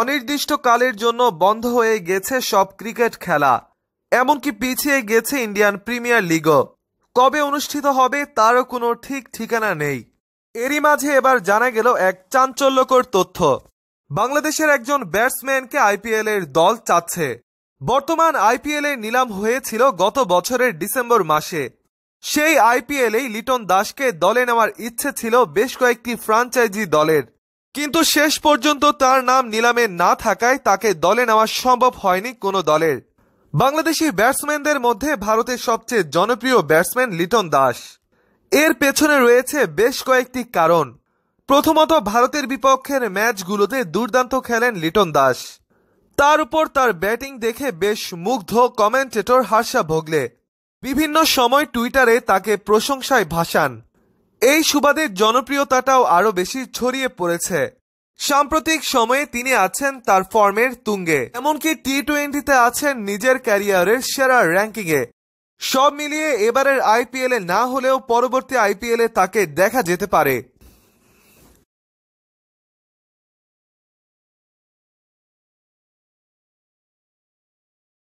অনির্দিষ্টকালের জন্য বন্ধ হয়ে গেছে সব ক্রিকেট খেলা এমনকি পিছিয়ে গেছে ইন্ডিয়ান প্রিমিয়ার লিগও কবে অনুষ্ঠিত হবে তারও কোনো ঠিক ঠিকানা নেই এরই মাঝে এবার জানা গেল এক চাঞ্চল্যকর তথ্য বাংলাদেশের একজন ব্যাটসম্যানকে আইপিএল এর দল চাচ্ছে বর্তমান আইপিএল এর নিলাম হয়েছিল গত বছরের ডিসেম্বর মাসে সেই আইপিএলেই লিটন দাসকে দলে নেওয়ার ইচ্ছে ছিল বেশ কয়েকটি ফ্রাঞ্চাইজি দলের কিন্তু শেষ পর্যন্ত তার নাম নিলামে না থাকায় তাকে দলে নেওয়া সম্ভব হয়নি কোনো দলের বাংলাদেশি ব্যাটসম্যানদের মধ্যে ভারতের সবচেয়ে জনপ্রিয় ব্যাটসম্যান লিটন দাস এর পেছনে রয়েছে বেশ কয়েকটি কারণ প্রথমত ভারতের বিপক্ষের ম্যাচগুলোতে দুর্দান্ত খেলেন লিটন দাস তার উপর তার ব্যাটিং দেখে বেশ মুগ্ধ কমেন্টেটর হাসা ভোগলে বিভিন্ন সময় টুইটারে তাকে প্রশংসায় ভাসান এই সুবাদে জনপ্রিয়তাটাও আরও বেশি ছড়িয়ে পড়েছে সাম্প্রতিক সময়ে তিনি আছেন তার ফর্মের তুঙ্গে এমনকি টি টোয়েন্টিতে আছেন নিজের ক্যারিয়ারের সেরা র্যাঙ্কিংয়ে সব মিলিয়ে এবারের আইপিএলে না হলেও পরবর্তী আইপিএলে তাকে দেখা যেতে পারে